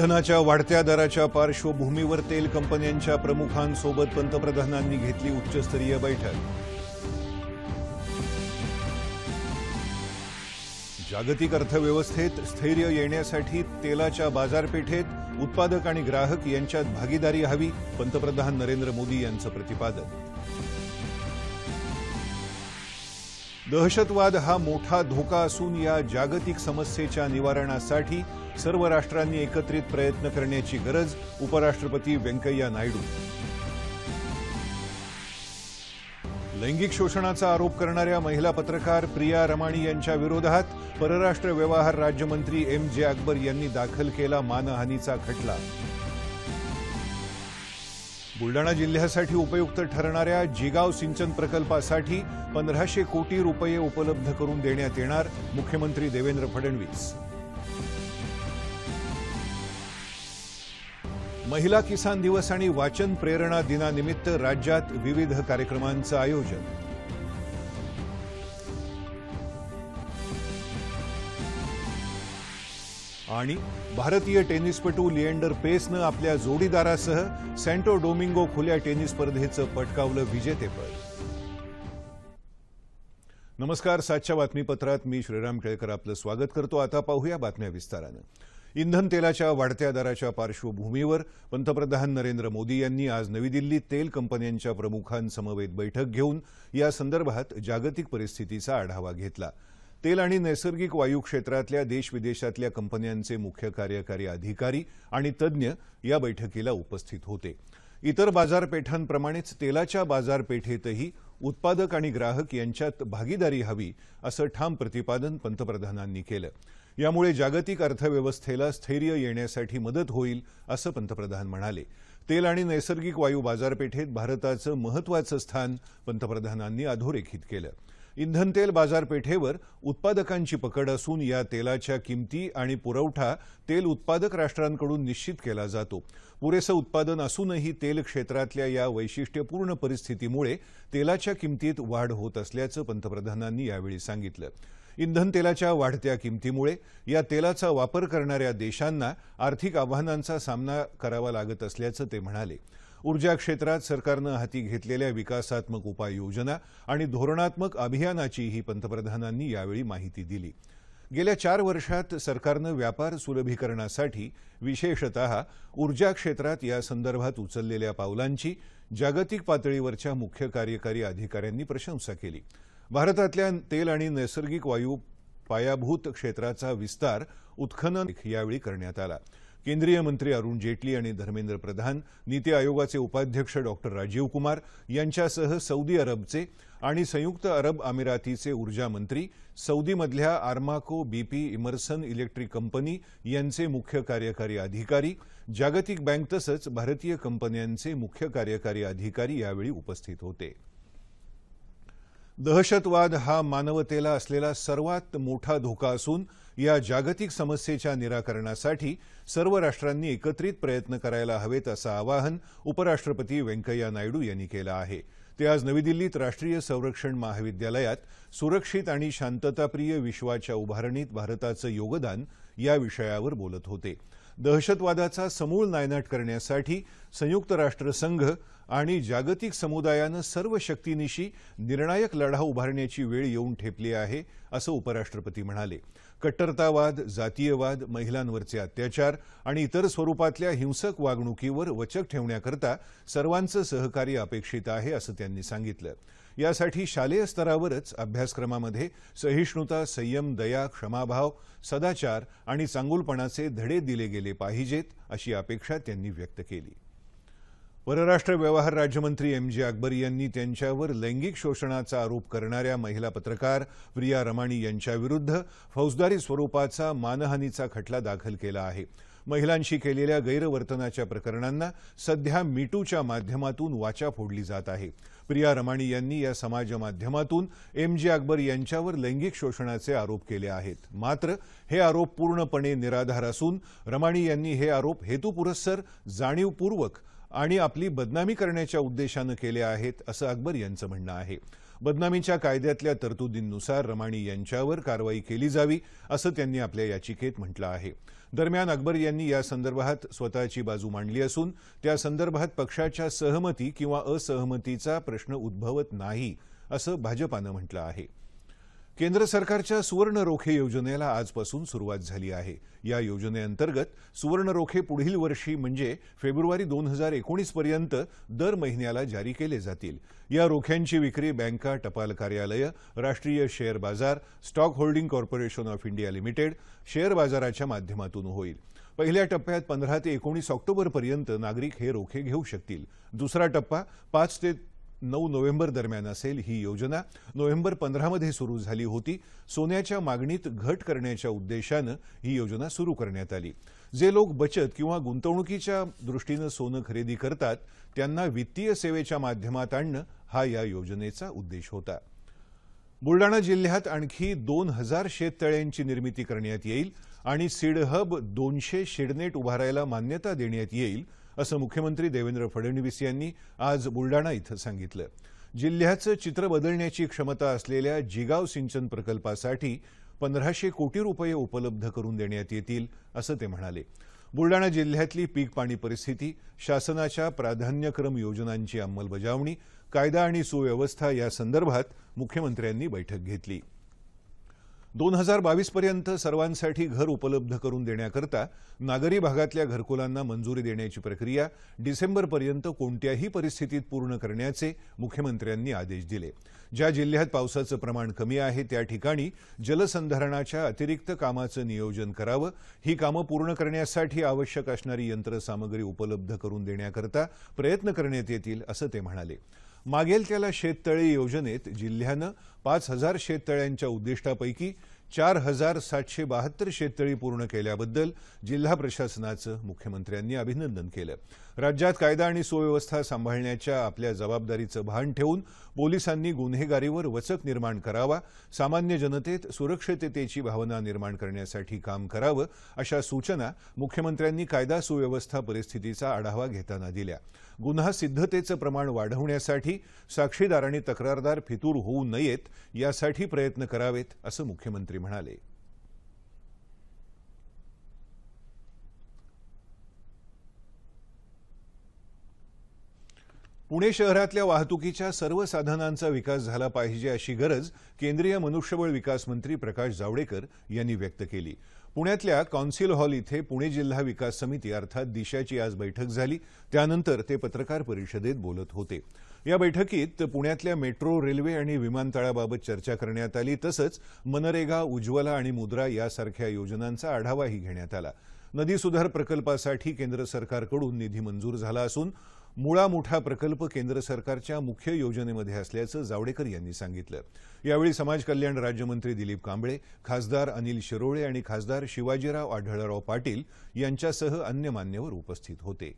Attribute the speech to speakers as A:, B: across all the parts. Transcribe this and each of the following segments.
A: इंधनाच्या वाढत्या दराच्या पार्श्वभूमीवर तेल कंपन्यांच्या प्रमुखांसोबत पंतप्रधानांनी घेतली उच्चस्तरीय बैठक जागतिक अर्थव्यवस्थेत स्थैर्य येण्यासाठी तेलाच्या बाजारपेठेत उत्पादक आणि ग्राहक यांच्यात भागीदारी हवी पंतप्रधान नरेंद्र मोदी यांचं प्रतिपादन दहशतवाद हा मोठा धोका असून या जागतिक समस्येच्या निवारणासाठी सर्व राष्ट्रांनी एकत्रित प्रयत्न करण्याची गरज उपराष्ट्रपती व्यंकय्या नायडू लैंगिक शोषणाचा आरोप करणाऱ्या महिला पत्रकार प्रिया रमाणी यांच्या विरोधात परराष्ट्र व्यवहार राज्यमंत्री एम जे अकबर यांनी दाखल केला मानहानीचा खटला बुलडाणा जिल्ह्यासाठी उपयुक्त ठरणाऱ्या जिगाव सिंचन प्रकल्पासाठी पंधराशे कोटी रुपये उपलब्ध करून देण्यात येणार मुख्यमंत्री देवेंद्र फडणवीस महिला किसान दिवस आणि वाचन प्रेरणा दिनानिमित्त राज्यात विविध कार्यक्रमांचं आयोजन आणि भारतीय टेनिसपटू लिएंडर पेसनं आपल्या जोडीदारासह सेंटो डोमिंगो खुल्या टेनिस स्पर्धेचं पटकावलं विजेतेपद नमस्कार सातच्या बातमीपत्रात मी श्रीराम केळकर आपलं स्वागत करतो आता पाहूया बातम्या विस्तारानं इंधन तेलाच्या वाढत्या दराच्या पार्श्वभूमीवर पंतप्रधान नरेंद्र मोदी यांनी आज नवी दिल्लीत तेल कंपन्यांच्या प्रमुखांसमवेत बैठक घेऊन या संदर्भात जागतिक परिस्थितीचा आढावा घेतला तेल आणि नैसर्गिक वायू क्षेत्रातल्या देश विदेशातल्या कंपन्यांचे मुख्य कार्यकारी अधिकारी आणि तज्ज्ञ या बैठकीला उपस्थित होते इतर बाजारपेठांप्रमाणेच तेलाच्या बाजारपेठेतही उत्पादक आणि ग्राहक यांच्यात भागीदारी हवी असं ठाम प्रतिपादन पंतप्रधानांनी केलं यामुळे जागतिक अर्थव्यवस्थेला स्थैर्य येण्यासाठी मदत होईल असं पंतप्रधान म्हणाले तेल आणि नैसर्गिक वायू बाजारपेठेत भारताचं महत्वाचं स्थान पंतप्रधानांनी अधोरेखित केलं इंधन तेल बाजारपेठेवर उत्पादकांची पकड असून या तेलाच्या किमती आणि पुरवठा तेल उत्पादक राष्ट्रांकडून निश्चित केला जातो पुरेसं उत्पादन असूनही तेल क्षेत्रातल्या या वैशिष्ट्यपूर्ण परिस्थितीमुळे तेलाच्या किमतीत वाढ होत असल्याचं पंतप्रधानांनी यावेळी सांगितलं इंधन तेलाच्या वाढत्या किमतीमुळे या तेलाचा वापर करणाऱ्या देशांना आर्थिक आव्हानांचा सामना करावा लागत असल्याचं ते म्हणाले ऊर्जा क्षेत्रात सरकारनं हाती घेतलेल्या विकासात्मक उपाययोजना आणि धोरणात्मक अभियानाचीही पंतप्रधानांनी यावेळी माहिती दिली गेल्या चार वर्षात सरकारनं व्यापार सुलभीकरणासाठी विशेषत ऊर्जा क्षेत्रात या संदर्भात उचललेल्या पावलांची जागतिक पातळीवरच्या मुख्य कार्यकारी अधिकाऱ्यांनी प्रशंसा केली भारतातल्या तेल आणि नैसर्गिक वायू पायाभूत क्षेत्राचा विस्तार उत्खनन यावेळी करण्यात आला केंद्रीय मंत्री अरुण जेटली आणि धर्मेंद्र प्रधान नीती आयोगाचे उपाध्यक्ष डॉक्टर राजीव कुमार यांच्यासह सौदी अरबचे आणि संयुक्त अरब अमिरातीचे ऊर्जा मंत्री सौदीमधल्या Aramco BP Emerson electric company यांचे मुख्य कार्यकारी अधिकारी जागतिक बँक तसंच भारतीय कंपन्यांचे मुख्य कार्यकारी अधिकारी यावेळी उपस्थित होते दहशतवाद हा मानवतेला असलेला सर्वात मोठा धोका असून या जागतिक समस्येच्या निराकरणासाठी सर्व राष्ट्रांनी एकत्रित प्रयत्न करायला हवेत असं आवाहन उपराष्ट्रपती व्यंकय्या नायडू यांनी केलं आहे ते आज नवी दिल्लीत राष्ट्रीय संरक्षण महाविद्यालयात सुरक्षित आणि शांतताप्रिय विश्वाच्या उभारणीत भारताचं योगदान या विषयावर बोलत होते दहशतवादाचा समूळ नायनाट करण्यासाठी संयुक्त राष्ट्रसंघ आणि जागतिक समुदायानं सर्व शक्तीनिशी निर्णायक लढा उभारण्याची वेळ येऊन ठेपली आहे असं उपराष्ट्रपती म्हणाले कट्टरतावाद जातीयवाद महिलांवरचे अत्याचार आणि इतर स्वरूपातल्या हिंसक वागणुकीवर वचक ठेवण्याकरता सर्वांचं सहकार्य अपेक्षित आहे असं त्यांनी सांगितलं यासाठी शालेय स्तरावरच अभ्यासक्रमामध्ये सहिष्णुता संयम दया क्षमाभाव सदाचार आणि चांगुलपणाचे धडे दिले गेले पाहिजेत अशी अपेक्षा त्यांनी व्यक्त केली परराष्ट्र व्यवहार राज्यमंत्री एम जे अकबर यांनी त्यांच्यावर लैंगिक शोषणाचा आरोप करणाऱ्या महिला पत्रकार प्रिया रमाणी यांच्याविरुद्ध फौजदारी स्वरूपाचा मानहानीचा खटला दाखल केला आहे महिलांशी केलेल्या गैरवर्तनाच्या प्रकरणांना सध्या मीटूच्या माध्यमातून वाचा फोडली जात आहे प्रिया रमाणी यांनी या समाज माध्यमातून एम जी अकबर यांच्यावर लैंगिक शोषणाचे आरोप केले आहेत मात्र हे आरोप पूर्णपणे निराधार असून रमाणी यांनी हे आरोप हेतुपुरस्सर जाणीवपूर्वक आणि आपली बदनामी करण्याच्या उद्देशानं केले आहेत असं अकबर यांचं म्हणणं आहे बदनामीच्या कायद्यातल्या तरतुदींनुसार रमाणी यांच्यावर कारवाई केली जावी असं त्यांनी आपल्या याचिकेत म्हटलं आहे दरम्यान अकबर यांनी या संदर्भात स्वतःची बाजू मांडली असून त्या संदर्भात पक्षाच्या सहमती किंवा असहमतीचा प्रश्न उद्भवत नाही असं भाजपानं म्हटलं आहे केंद्र सरकारच्या सुवर्ण रोखे योजनेला आजपासून सुरुवात झाली आहे या योजनेअंतर्गत सुवर्ण रोखे पुढील वर्षी म्हणजे फेब्रुवारी दोन हजार पर्यंत दर महिन्याला जारी केले जातील या रोख्यांची विक्री बँका टपाल कार्यालयं राष्ट्रीय शेअर बाजार stock holding corporation of India limited share बाजाराच्या माध्यमातून होईल पहिल्या टप्प्यात पंधरा ते एकोणीस ऑक्टोबरपर्यंत नागरिक हे रोखे घेऊ शकतील दुसरा टप्पा पाच ते नऊ नोव्हेंबर दरम्यान असेल ही योजना नोव्हेंबर पंधरामध्ये सुरू झाली होती सोन्याच्या मागणीत घट करण्याच्या उद्देशानं ही योजना सुरू करण्यात आली जे लोक बचत किंवा गुंतवणुकीच्या दृष्टीनं सोनं खरेदी करतात त्यांना वित्तीय सेवेच्या माध्यमात आणणं हा या योजनेचा उद्देश होता बुलडाणा जिल्ह्यात आणखी दोन हजार शेततळ्यांची निर्मिती करण्यात येईल आणि सीड हब दोनशे शेडनेट उभारायला मान्यता देण्यात येईल असं मुख्यमंत्री देवेंद्र फडणवीस यांनी आज बुलडाणा इथं सांगितलं जिल्ह्याचं चित्र बदलण्याची क्षमता असलेल्या जिगाव सिंचन प्रकल्पासाठी पंधराशे कोटी रुपये उपलब्ध करून देण्यात येतील असं ते म्हणाले बुलडाणा जिल्ह्यातली पीक पाणी परिस्थिती शासनाच्या प्राधान्यक्रम योजनांची अंमलबजावणी कायदा आणि सुव्यवस्था या संदर्भात मुख्यमंत्र्यांनी बैठक घेतली दोन हजार बावीसपर्यंत सर्वांसाठी घर उपलब्ध करून देण्याकरता नागरी भागातल्या घरकुलांना मंजुरी देण्याची प्रक्रिया डिसेंबरपर्यंत कोणत्याही परिस्थितीत पूर्ण करण्याचे मुख्यमंत्र्यांनी आदेश दिले ज्या जिल्ह्यात पावसाचं प्रमाण कमी आहे त्या ठिकाणी जलसंधारणाच्या अतिरिक्त कामाचं नियोजन करावं ही कामं पूर्ण करण्यासाठी आवश्यक असणारी यंत्रसामग्री उपलब्ध करून देण्याकरता प्रयत्न करण्यात येतील असं ते म्हणाले मागेल त्याला शेततळे योजनेत जिल्ह्यानं पाच हजार शेततळ्यांच्या उद्दिष्टापैकी चार हजार सातशे बहात्तर शेततळी पूर्ण केल्याबद्दल जिल्हा प्रशासनाचं मुख्यमंत्र्यांनी अभिनंदन केलं राज्यात कायदा आणि सुव्यवस्था सांभाळण्याच्या आपल्या जबाबदारीचं भान ठेवून पोलिसांनी गुन्हेगारीवर वचक निर्माण करावा सामान्य जनतेत सुरक्षिततेची भावना निर्माण करण्यासाठी काम करावं अशा सूचना मुख्यमंत्र्यांनी कायदा सुव्यवस्था परिस्थितीचा आढावा घेताना दिल्या गुन्हा सिद्धतेचं प्रमाण वाढवण्यासाठी साक्षीदार आणि तक्रारदार फितूर होऊ नयेत यासाठी प्रयत्न करावेत असं मुख्यमंत्री म्हणाले पुणे शहरातल्या वाहतुकीच्या सर्व साधनांचा विकास झाला पाहिजे अशी गरज केंद्रीय मनुष्यबळ विकास मंत्री प्रकाश जावडेकर यांनी व्यक्त केली पुण्यातल्या कॉन्सिल हॉल इथे पुणे जिल्हा विकास समिती अर्थात दिशाची आज बैठक झाली त्यानंतर ते पत्रकार परिषदेत बोलत होते या बैठकीत पुण्यातल्या मेट्रो रेल्वे आणि विमानतळाबाबत चर्चा करण्यात आली तसंच मनरेगा उज्ज्वला आणि मुद्रा यासारख्या योजनांचा आढावाही घेण्यात आला नदी सुधार प्रकल्पासाठी केंद्र सरकारकडून निधी मंजूर झाला असून मुळा मोठा प्रकल्प केंद्र सरकारच्या मुख्य योजनेमध्ये असल्याचं जावडेकर यांनी सांगितलं यावेळी समाज कल्याण राज्यमंत्री दिलीप कांबळे खासदार अनिल शिरोळे आणि खासदार शिवाजीराव आढळराव पाटील यांच्यासह अन्य मान्यवर उपस्थित होते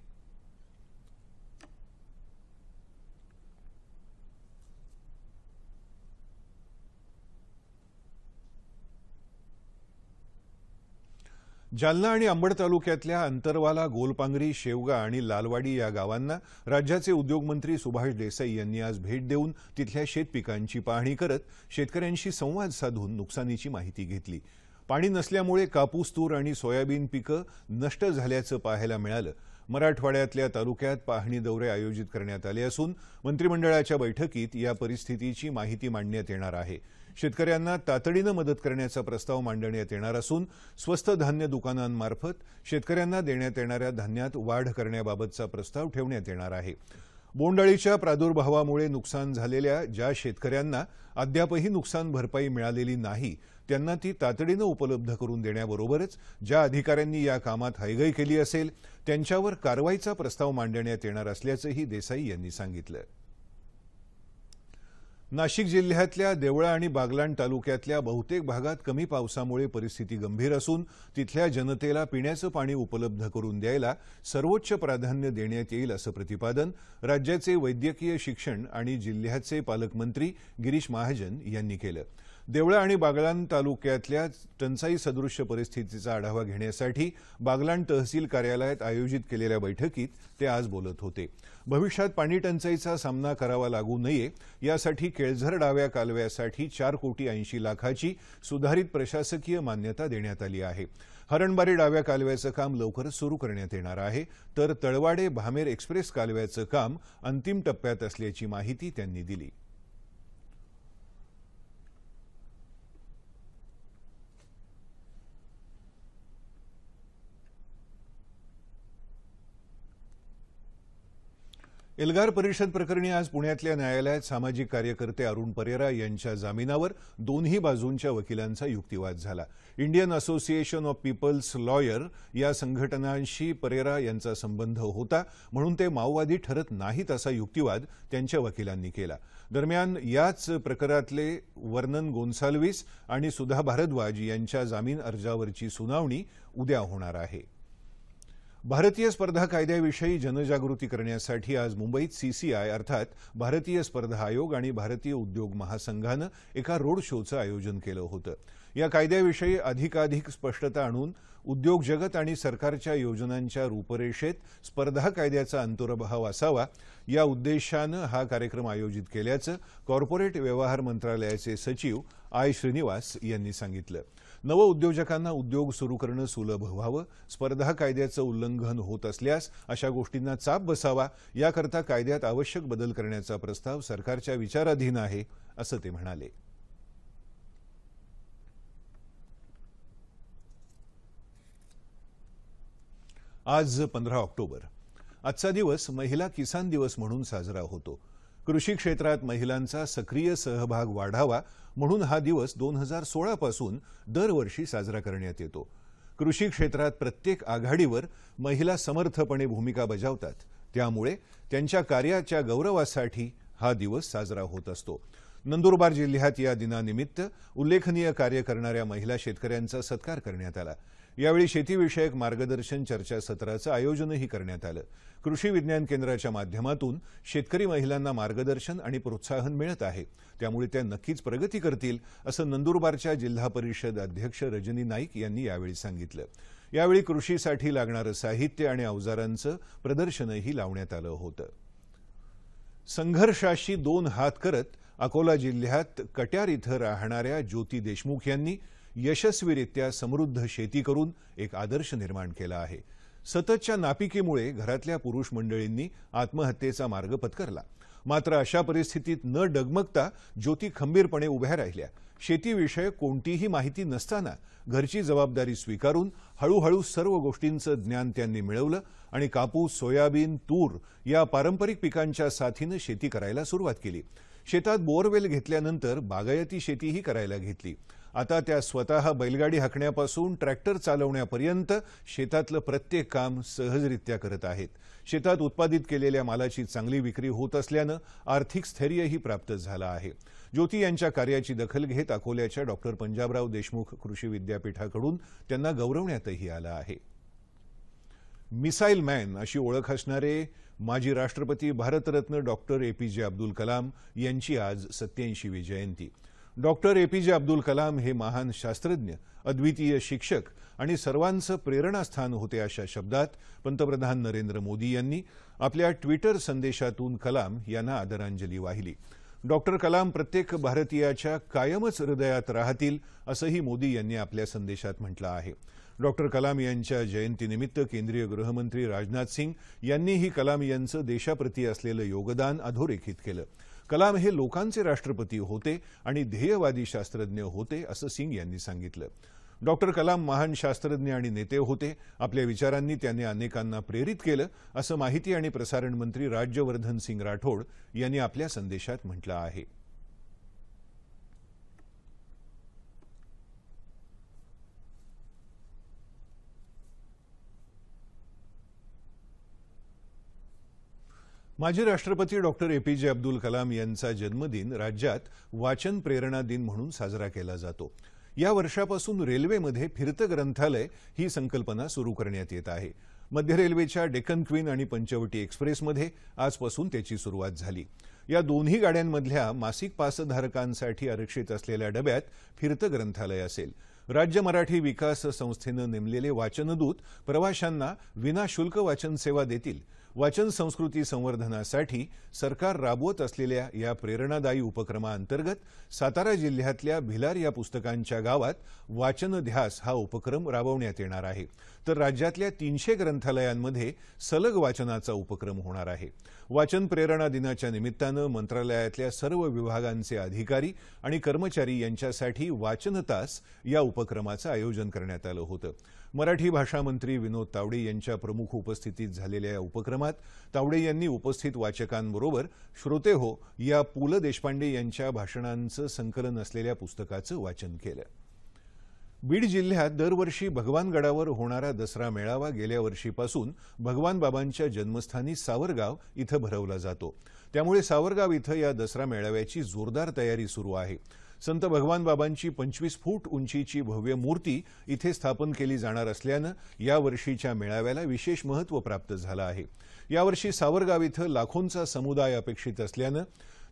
A: जालना आणि अंबड तालुक्यातल्या अंतरवाला गोलपांगरी शेवगा आणि लालवाडी या गावांना राज्याचे उद्योगमंत्री सुभाष देसाई यांनी आज भेट देऊन तिथल्या शेतपिकांची पाहणी करत शेतकऱ्यांशी संवाद साधून नुकसानीची माहिती घेतली पाणी नसल्यामुळे कापूस तूर आणि सोयाबीन पिकं नष्ट झाल्याचं पाहायला मिळालं मराठवाड्यातल्या तालुक्यात पाहणी दौरे आयोजित करण्यात आले असून मंत्रिमंडळाच्या बैठकीत या परिस्थितीची माहिती मांडण्यात येणार आहे शेतकऱ्यांना तातडीनं मदत करण्याचा प्रस्ताव मांडण्यात येणार असून स्वस्त धान्य दुकानांमार्फत शेतकऱ्यांना देण्यात येणाऱ्या धान्यात वाढ करण्याबाबतचा प्रस्ताव ठेवण्यात येणार आहे बोंडाळीच्या प्रादुर्भावामुळे नुकसान झालेल्या ज्या शेतकऱ्यांना अद्यापही नुकसान भरपाई मिळालेली नाही त्यांना ती तातडीनं उपलब्ध करून देण्याबरोबरच ज्या अधिकाऱ्यांनी या कामात हायगई केली असेल त्यांच्यावर कारवाईचा प्रस्ताव मांडण्यात येणार असल्याचंही देसाई यांनी सांगितलं नाशिक जिल्ह्यातल्या देवळा आणि बागलाण तालुक्यातल्या बहुतेक भागात कमी पावसामुळे परिस्थिती गंभीर असून तिथल्या जनतेला पिण्याचं पाणी उपलब्ध करून द्यायला सर्वोच्च प्राधान्य देण्यात येईल असं प्रतिपादन राज्याचे वैद्यकीय शिक्षण आणि जिल्ह्याचे पालकमंत्री गिरीश महाजन यांनी केलं देवळा आणि बागलाण तालुक्यातल्या टंचाई सदृश्य परिस्थितीचा आढावा घेण्यासाठी बागलाण तहसील कार्यालयात आयोजित केलेल्या बैठकीत ते आज बोलत होते भविष्यात पाणी टंचाईचा सामना करावा लागू नये यासाठी केळझर डाव्या कालव्यासाठी चार कोटी ऐंशी लाखाची सुधारित प्रशासकीय मान्यता देण्यात आली आहे हरणबारी डाव्या कालव्याचं काम लवकरच सुरू करण्यात येणार आहे तर तळवाडे भामेर एक्सप्रेस कालव्याचं काम अंतिम टप्प्यात असल्याची माहिती त्यांनी दिली एल्गार परिषद प्रकरणी आज पुण्यातल्या न्यायालयात सामाजिक कार्यकर्ते अरुण परेरा यांच्या जामिनावर दोन्ही बाजूंच्या वकिलांचा युक्तिवाद झाला Indian association of peoples lawyer या संघटनांशी परेरा यांचा संबंध होता म्हणून ते माओवादी ठरत नाहीत असा युक्तिवाद त्यांच्या वकिलांनी केला दरम्यान याच प्रकारातले वर्णन गोन्साल्विस आणि सुधा भारद्वाज यांच्या जामीन अर्जावरची सुनावणी उद्या होणार आहे भारतीय स्पर्धा कायद्याविषयी जनजागृती करण्यासाठी आज मुंबईत सीसीआय अर्थात भारतीय स्पर्धा आयोग आणि भारतीय उद्योग महासंघानं एका रोड शोचं आयोजन केलं होतं या कायद्याविषयी अधिकाधिक स्पष्टता आणून उद्योग जगत आणि सरकारच्या योजनांच्या रूपरेषेत स्पर्धा कायद्याचा अंतर्भाव असावा या उद्देशानं हा कार्यक्रम आयोजित केल्याचं कॉर्पोरेट व्यवहार मंत्रालयाचे सचिव आय श्रीनिवास यांनी सांगितलं नव उद्योजकांना उद्योग सुरू करणं सुलभ व्हावं स्पर्धा कायद्याचं उल्लंघन होत असल्यास अशा गोष्टींना चाप बसावा याकरता कायद्यात आवश्यक बदल करण्याचा प्रस्ताव सरकारच्या विचाराधीन आहे असं ते म्हणाले आज पंधरा ऑक्टोबर आजचा दिवस महिला किसान दिवस म्हणून साजरा होतो कृषी क्षेत्रात महिलांचा सक्रिय सहभाग वाढावा म्हणून हा दिवस दोन हजार सोळापासून दरवर्षी साजरा करण्यात येतो कृषी क्षेत्रात प्रत्येक आघाडीवर महिला समर्थपणे भूमिका बजावतात त्यामुळे त्यांच्या कार्याच्या गौरवासाठी हा दिवस साजरा होत असतो नंदुरबार जिल्ह्यात या दिनानिमित्त उल्लेखनीय कार्य करणाऱ्या महिला शेतकऱ्यांचा सत्कार करण्यात आला यावेळी शेतीविषयक मार्गदर्शन चर्चासत्राचं आयोजनही करण्यात आलं कृषी विज्ञान केंद्राच्या माध्यमातून शेतकरी महिलांना मार्गदर्शन आणि प्रोत्साहन मिळत आहे त्यामुळे त्या नक्कीच प्रगती करतील असं नंदुरबारच्या जिल्हा परिषद अध्यक्ष रजनी नाईक यांनी यावेळी सांगितलं यावेळी कृषीसाठी लागणारं साहित्य आणि अवजारांचं प्रदर्शनही लावण्यात आलं होतं संघर्षाशी दोन हात करत अकोला जिल्ह्यात कट्यार इथं राहणाऱ्या ज्योती देशमुख यांनी यशस्वीरित्या समृद्ध शेती करून एक आदर्श निर्माण केला आहे सततच्या नापिकेमुळे घरातल्या पुरुष मंडळींनी आत्महत्येचा मार्ग पत्करला मात्र अशा परिस्थितीत न डगमगता ज्योती खंबीरपणे उभ्या राहिल्या शेतीविषयक कोणतीही माहिती नसताना घरची जबाबदारी स्वीकारून हळूहळू सर्व गोष्टींचं ज्ञान त्यांनी मिळवलं आणि कापूस सोयाबीन तूर या पारंपरिक पिकांच्या साथीनं शेती करायला सुरुवात केली शेतात बोरवेल घेतल्यानंतर बागायती शेतीही करायला घेतली आता त्या स्वतः बैलगाडी हाकण्यापासून ट्रॅक्टर चालवण्यापर्यंत शेतातलं प्रत्येक काम सहजरित्या करत आहेत शेतात उत्पादित केलेल्या मालाची चांगली विक्री होत असल्यानं आर्थिक स्थैर्यही प्राप्त झालं आहे ज्योती यांच्या कार्याची दखल घेत अकोल्याच्या डॉक्टर पंजाबराव देशमुख कृषी विद्यापीठाकडून त्यांना गौरवण्यातही आलं आहे मिसाईल मॅन अशी ओळख असणारे माजी राष्ट्रपती भारतरत्न डॉक्टर ए पी जे अब्दुल कलाम यांची आज सत्याऐंशीवी जयंती डॉक्टर ए पी जे अब्दुल कलाम हे महान शास्त्रज्ञ अद्वितीय शिक्षक आणि सर्वांचं प्रेरणास्थान होते अशा शब्दात पंतप्रधान नरेंद्र मोदी यांनी आपल्या ट्विटर संदेशातून कलाम यांना आदरांजली वाहिली डॉक्टर कलाम प्रत्येक भारतीयाच्या कायमच हृदयात राहतील असंही मोदी यांनी आपल्या संदेशात म्हटलं आहे डॉक्टर कलाम यांच्या जयंतीनिमित्त केंद्रीय गृहमंत्री राजनाथ सिंग यांनीही कलाम यांचं देशाप्रती असलेलं योगदान अधोरेखित केलं कलाम हे लोकांचे राष्ट्रपती होते आणि ध्येयवादी शास्त्रज्ञ होते असं सिंग यांनी सांगितलं डॉक्टर कलाम महान शास्त्रज्ञ आणि नेते होते आपल्या विचारांनी त्यांनी अनेकांना प्रेरित केलं असं माहिती आणि प्रसारण मंत्री राज्यवर्धन सिंग राठोड यांनी आपल्या संदेशात म्हटलं आहे माजी राष्ट्रपती डॉक्टर ए पी जे अब्दुल कलाम यांचा जन्मदिन राज्यात वाचन प्रेरणा दिन म्हणून साजरा केला जातो या वर्षापासून रेल्वेमध्ये फिरतं ग्रंथालय ही संकल्पना सुरू करण्यात येत आहे मध्य रेल्वेच्या डेक्कन क्वीन आणि पंचवटी एक्सप्रेसमध्ये आजपासून त्याची सुरुवात झाली या दोन्ही गाड्यांमधल्या मासिक पासधारकांसाठी आरक्षित असलेल्या डब्यात फिरतं ग्रंथालय असेल राज्य मराठी विकास संस्थेनं नेमलेले वाचनदूत प्रवाशांना विनाशुल्क वाचन सेवा देतील वाचन संस्कृती संवर्धनासाठी सरकार राबवत असलेल्या या प्रेरणादायी उपक्रमाअंतर्गत सातारा जिल्ह्यातल्या भिलार या पुस्तकांच्या गावात वाचन वाचनध्यास हा उपक्रम राबवण्यात येणार आहे तर राज्यातल्या तीनशे ग्रंथालयांमध्ये सलग वाचनाचा उपक्रम होणार आहे वाचन प्रेरणा दिनाच्या निमित्तानं मंत्रालयातल्या सर्व विभागांचे अधिकारी आणि कर्मचारी यांच्यासाठी वाचन तास या उपक्रमाचं आयोजन करण्यात आलं होतं मराठी भाषा मंत्री विनोद तावडे यांच्या प्रमुख उपस्थितीत झालेल्या या उपक्रमात तावडे यांनी उपस्थित वाचकांबरोबर श्रोतेहो या पु ल देशपांडे यांच्या भाषणांचं संकलन असलेल्या पुस्तकाचं वाचन केलं बीड जिल्ह्यात दरवर्षी भगवानगडावर होणारा दसरा मेळावा गेल्या वर्षीपासून भगवान बाबांच्या जन्मस्थानी सावरगाव इथं भरवला जातो त्यामुळे सावरगाव इथं या दसरा मेळाव्याची जोरदार तयारी सुरू आहे संत भगवान बाबांची पंचवीस फूट उंचीची भव्य मूर्ती इथे स्थापन केली जाणार असल्यानं यावर्षीच्या मेळाव्याला विशेष महत्त्व प्राप्त झालं आहे यावर्षी सावरगाव इथं लाखोंचा समुदाय अपेक्षित असल्यानं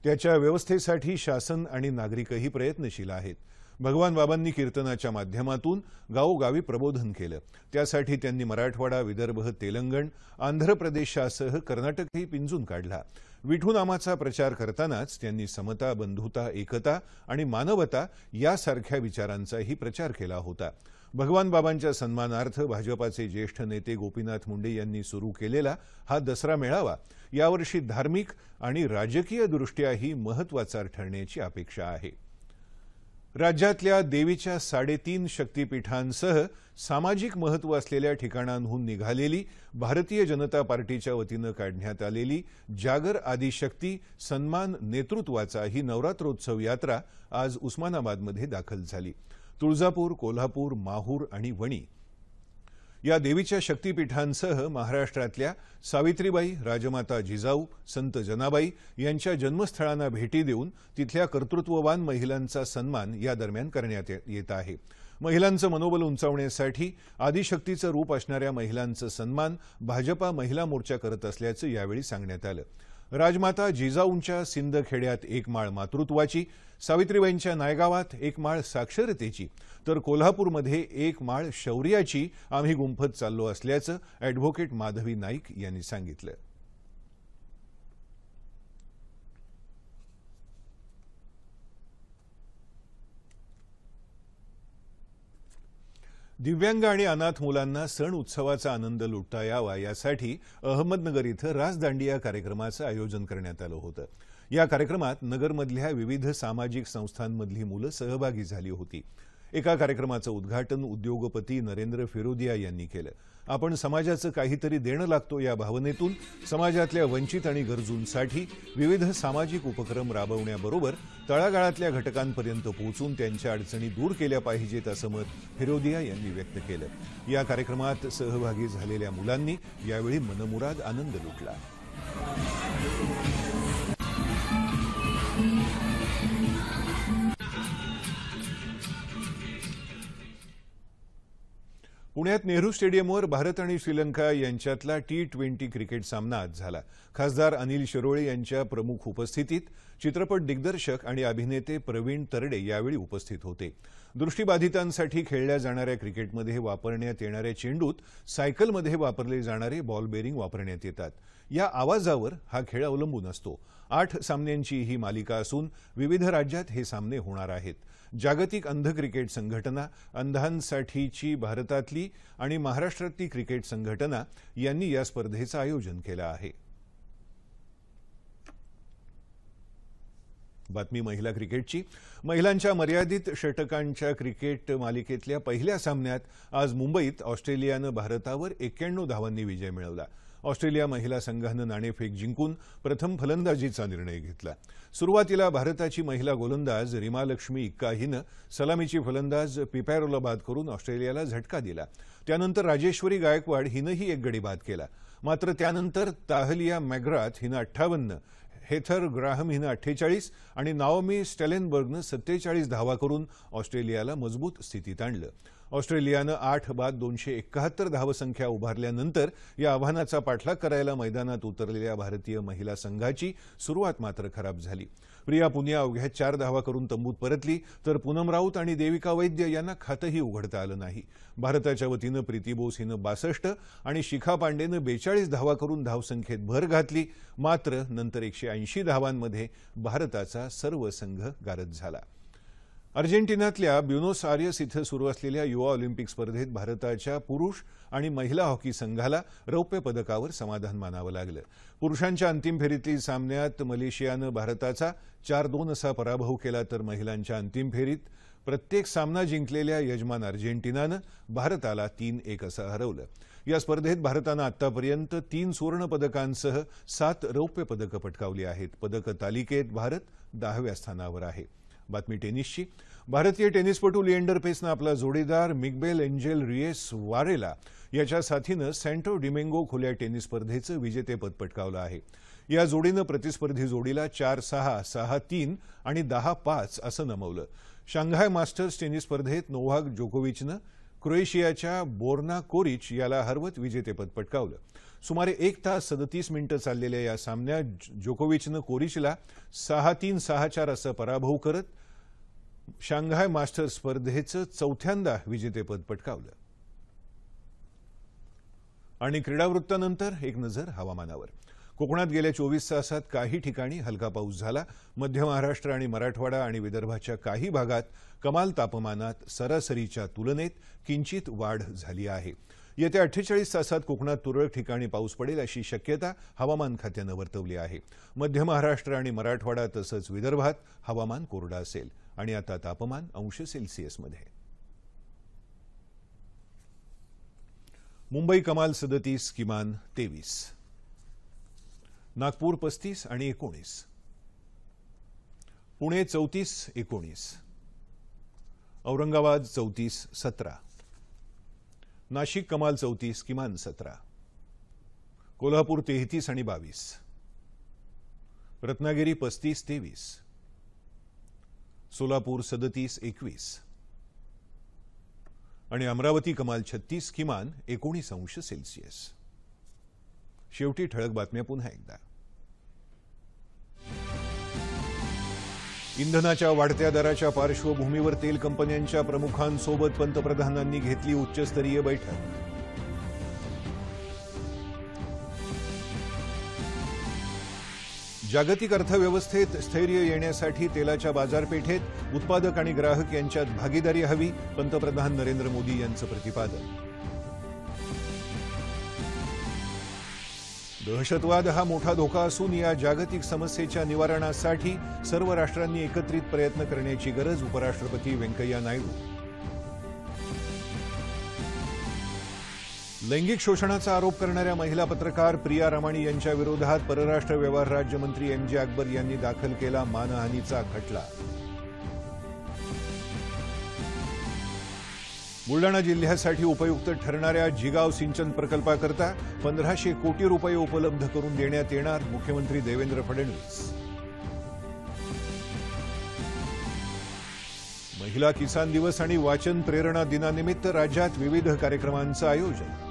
A: त्याच्या व्यवस्थेसाठी शासन आणि नागरिकही प्रयत्नशील आहेत भगवान बाबांनी कीर्तनाच्या माध्यमातून गावोगावी प्रबोधन केलं त्यासाठी त्यांनी मराठवाडा विदर्भ तेलंगण आंध्र प्रदेशासह कर्नाटकही पिंजून काढला विठूनामाचा प्रचार करतानाच त्यांनी समता बंधुता एकता आणि मानवता यासारख्या विचारांचाही प्रचार केला होता भगवान बाबांच्या सन्मानार्थ भाजपाचे ज्येष्ठ नेते गोपीनाथ मुंडे यांनी सुरू केलेला हा दसरा मेळावा यावर्षी धार्मिक आणि राजकीय दृष्ट्याही महत्वाचा ठरण्याची अपेक्षा आहे राज्यातल्या देवीच्या साडेतीन शक्तीपीठांसह सामाजिक महत्त्व असलेल्या ठिकाणांहून निघालेली भारतीय जनता पार्टीच्या वतीनं काढण्यात आलेली जागर आदिशक्ती सन्मान नेतृत्वाचा ही नवरात्रोत्सव यात्रा आज उस्मानाबादमध्ये दाखल झाली तुळजापूर कोल्हापूर माहूर आणि वणी या देवीच्या शक्तीपीठांसह महाराष्ट्रातल्या सावित्रीबाई राजमाता जिजाऊ संत जनाबाई यांच्या जन्मस्थळांना भेटी देऊन तिथल्या कर्तृत्ववान महिलांचा सन्मान या दरम्यान करण्यात येत आहे महिलांचं मनोबल उंचावण्यासाठी आदिशक्तीचं रूप असणाऱ्या महिलांचं सन्मान भाजपा महिला मोर्चा करत असल्याचं यावेळी सांगण्यात आलं राजमाता जिजाऊंच्या सिंदखेड्यात एक माळ मातृत्वाची सावित्रीबाईंच्या नायगावात एक माळ साक्षरतेची तर कोल्हापूरमध्ये एक माळ शौर्याची आम्ही गुंफत चाललो असल्याचं ॲडव्होकेट माधवी नाईक यांनी सांगितलं दिव्यांग आणि अनाथ मुलांना सण उत्सवाचा आनंद लुटता यावा यासाठी अहमदनगर इथं राजदांडिया कार्यक्रमाचं आयोजन करण्यात आलं होतं या कार्यक्रमात नगरमधल्या विविध सामाजिक संस्थांमधली मुलं सहभागी झाली होती एका कार्यक्रमाचं उद्घाटन उद्योगपती नरेंद्र फिरोदिया यांनी केलं आपण समाजाचं काहीतरी देणं लागतो या भावनेतून समाजातल्या वंचित आणि गरजूंसाठी विविध सामाजिक उपक्रम राबवण्याबरोबर तळागाळातल्या घटकांपर्यंत पोहोचून त्यांच्या अडचणी दूर केल्या पाहिजेत असं मत फिरोदिया यांनी व्यक्त केलं या कार्यक्रमात सहभागी झालेल्या मुलांनी यावेळी मनमुराद आनंद लुटला पुण्यात नेहरू स्टेडियमवर भारत आणि श्रीलंका यांच्यातला टी ट्वेंटी क्रिकेट सामना आज झाला खासदार अनिल शिरोळे यांच्या प्रमुख उपस्थितीत चित्रपट दिग्दर्शक आणि अभिनेते प्रवीण तरडे यावेळी उपस्थित होते दृष्टीबाधितांसाठी खेळल्या जाणाऱ्या क्रिकेटमध्ये वापरण्यात येणाऱ्या चेंडूत सायकलमध्ये वापरले जाणारे बॉल बेरिंग वापरण्यात येतात या आवाजावर हा खेळ अवलंबून असतो आठ सामन्यांची ही मालिका असून विविध राज्यात हे सामने होणार आहेत जागतिक अंध क्रिकेट संघटना अंधांसाठीची भारतातली आणि महाराष्ट्रातली क्रिकेट संघटना यांनी या स्पर्धेचं आयोजन केलं आहे बातमी महिला क्रिकेटची महिलांच्या मर्यादित षटकांच्या क्रिकेट मालिकेतल्या पहिल्या सामन्यात आज मुंबईत ऑस्ट्रेलियानं भारतावर एक्क्याण्णव धावांनी विजय मिळवला ऑस्ट्रेलिया महिला संघानं नाणेफेक जिंकून प्रथम फलंदाजीचा निर्णय घेतला सुरुवातीला भारताची महिला गोलंदाज रिमालक्ष्मी इक्का हिनं सलामीची फलंदाज पिपॅरोला बाद करून ऑस्ट्रेलियाला झटका दिला त्यानंतर राजेश्वरी गायकवाड हिनंही एक गडी बाद केला मात्र त्यानंतर ताहलिया मॅग्राथ हिनं अठ्ठावन्न हेथर ग्राहम हिनं अठ्ठेचाळीस आणि नाओमी स्टेलेनबर्गनं सत्तेचाळीस धावा करून ऑस्ट्रेलियाला मजबूत स्थितीत आणलं ऑस्ट्रेलियानं आठ बाद दोनशे एकाहत्तर धावसंख्या उभारल्यानंतर या आव्हानाचा पाठलाग करायला मैदानात उतरलेल्या भारतीय महिला संघाची सुरुवात मात्र खराब झाली प्रिया पुनिया अवघ्या चार धावा करून तंबूत परतली तर पूनम राऊत आणि देविका वैद्य यांना खातंही उघडता आलं नाही भारताच्या वतीनं प्रीती बोस हिनं बासष्ट आणि शिखा पांडेनं बेचाळीस धावा करून धावसंख्येत भर घातली मात्र नंतर एकशे ऐंशी धावांमध्ये भारताचा सर्व संघ गारद झाला अर्जेंटिनातल्या ब्युनोस आर्यस इथं सुरू असलेल्या युवा ऑलिम्पिक स्पर्धेत भारताच्या पुरुष आणि महिला हॉकी संघाला रौप्य पदकावर समाधान मानावं लागलं पुरुषांच्या अंतिम फेरीतील सामन्यात मलेशियानं भारताचा चार दोन असा पराभव केला तर महिलांच्या अंतिम फेरीत प्रत्येक सामना जिंकलेल्या यजमान अर्जेंटिनानं भारताला तीन एक असं हरवलं या स्पर्धेत भारतानं आतापर्यंत तीन सुवर्ण पदकांसह सात रौप्य पदकं पटकावली आहेत पदक तालिकेत भारत दहाव्या स्थानावर आहे बातमी टेनिसची भारतीय टेनिसपटू लिएंडर पेसनं आपला जोडीदार मिगबेल एंजेल रिएस वारेला याच्या साथीनं सँटो डिमेंगो खुल्या टेनिस स्पर्धेचं विजेतेपद पटकावलं आहे या जोडीनं प्रतिस्पर्धी जोडीला चार सहा सहा तीन आणि दहा पाच असं नमवलं शांघाय मास्टर्स टेनिस स्पर्धेत नोव्हाक जोकोविचनं क्रोएशियाच्या बोर्ना कोरिच याला हरवत विजेतेपद पटकावलं सुमारे एक तास सदतीस मिनिटं चाललेल्या या सामन्यात जोकोविचनं कोरिचला सहा तीन सहा चार असं पराभव करत शांघाय मास्टर स्पर्धेचं चौथ्यांदा विजेतेपद पटकावलं आणि क्रीडा एक नजर हवामानावर कोकणात गेल्या चोवीस तासात काही ठिकाणी हलका पाऊस झाला मध्य महाराष्ट्र आणि मराठवाडा आणि विदर्भाच्या काही भागात कमाल तापमानात सरासरीच्या तुलनेत किंचित वाढ झाली आहे येत्या अठ्ठेचाळीस तासात कोकणात तुरळक ठिकाणी पाऊस पडेल अशी शक्यता हवामान खात्यानं वर्तवली आहे मध्य महाराष्ट्र आणि मराठवाडा तसंच विदर्भात हवामान कोरडं असेल आणि आता तापमान अंश सेल्सिअसमध्ये मुंबई कमाल सदतीस किमान तेवीस नागपूर पस्तीस आणि एकोणीस पुणे चौतीस एकोणीस औरंगाबाद चौतीस सतरा नाशिक कमाल चौतीस किमान सतरा कोल्हापूर तेहतीस आणि बावीस रत्नागिरी पस्तीस तेवीस सोलापूर सदतीस एकवीस आणि अमरावती कमाल छत्तीस किमान एकोणीस अंश सेल्सिअस शेवटी ठळक बातम्या पुन्हा एकदा इंधनाच्या वाढत्या दराच्या पार्श्वभूमीवर तेल कंपन्यांच्या प्रमुखांसोबत पंतप्रधानांनी घेतली उच्चस्तरीय बैठक जागतिक अर्थव्यवस्थेत स्थैर्य येण्यासाठी तेलाच्या बाजारपेठेत उत्पादक आणि ग्राहक यांच्यात भागीदारी हवी पंतप्रधान नरेंद्र मोदी यांचं प्रतिपादन दहशतवाद हा मोठा धोका असून या जागतिक समस्येच्या निवारणासाठी सर्व राष्ट्रांनी एकत्रित प्रयत्न करण्याची गरज उपराष्ट्रपती व्यंकय्या नायडू लैंगिक शोषणाचा आरोप करणाऱ्या महिला पत्रकार प्रिया रमाणी यांच्या विरोधात परराष्ट्र व्यवहार राज्यमंत्री एम जे अकबर यांनी दाखल केला मानहानीचा खटला बुलडाणा जिल्ह्यासाठी उपयुक्त ठरणाऱ्या जिगाव सिंचन प्रकल्पाकरता पंधराशे कोटी रुपये उपलब्ध करून देण्यात येणार मुख्यमंत्री देवेंद्र फडणवीस महिला किसान दिवस आणि वाचन प्रेरणा दिनानिमित्त राज्यात विविध कार्यक्रमांचं आयोजन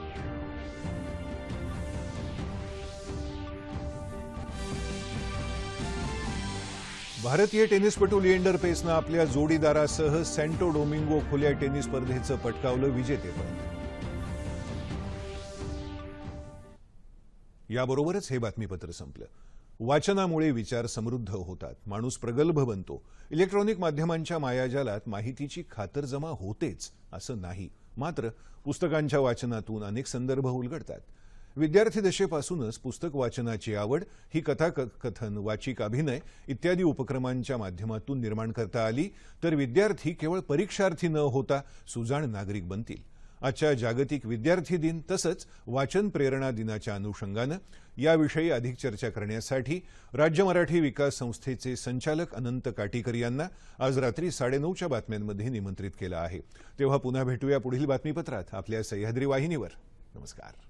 A: भारतीय टेनिसपटू लिएंडर पेसनं आपल्या जोडीदारासह सेंटो डोमिंगो खुल्या टेनिस स्पर्धेचं पटकावलं विजेतेपद याबरोबरच हे बातमीपत्र संपलं वाचनामुळे विचार समृद्ध होतात माणूस प्रगल्भ बनतो इलेक्ट्रॉनिक माध्यमांच्या मायाजालात माहितीची खातरजमा होतेच असं नाही मात्र पुस्तकांच्या वाचनातून अनेक संदर्भ उलगडतात विद्यार्थी दशेपासूनच पुस्तक वाचनाची आवड ही कथन वाचिक अभिनय इत्यादी उपक्रमांच्या माध्यमातून निर्माण करता आली तर विद्यार्थी केवळ परीक्षार्थी न होता सुजाण नागरिक बनतील आजच्या जागतिक विद्यार्थी दिन तसंच वाचन प्रेरणा दिनाच्या अनुषंगानं याविषयी अधिक चर्चा करण्यासाठी राज्य मराठी विकास संस्थेचे संचालक अनंत काटीकर यांना आज रात्री साडेनऊच्या बातम्यांमध्ये निमंत्रित केलं आहे तेव्हा पुन्हा भेटूया पुढील बातमीपत्रात आपल्या सह्याद्री वाहिनीवर नमस्कार